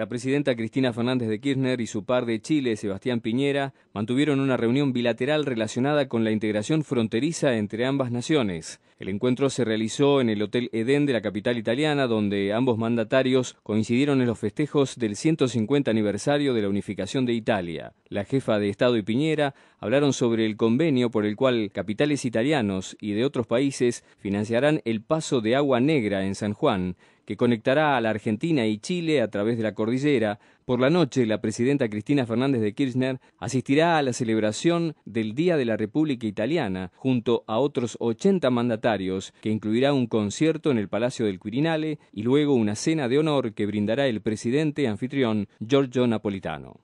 La presidenta Cristina Fernández de Kirchner y su par de Chile, Sebastián Piñera, mantuvieron una reunión bilateral relacionada con la integración fronteriza entre ambas naciones. El encuentro se realizó en el Hotel Edén de la capital italiana, donde ambos mandatarios coincidieron en los festejos del 150 aniversario de la unificación de Italia. La jefa de Estado y Piñera hablaron sobre el convenio por el cual capitales italianos y de otros países financiarán el paso de agua negra en San Juan, que conectará a la Argentina y Chile a través de la cordillera, por la noche, la presidenta Cristina Fernández de Kirchner asistirá a la celebración del Día de la República Italiana junto a otros 80 mandatarios, que incluirá un concierto en el Palacio del Quirinale y luego una cena de honor que brindará el presidente anfitrión Giorgio Napolitano.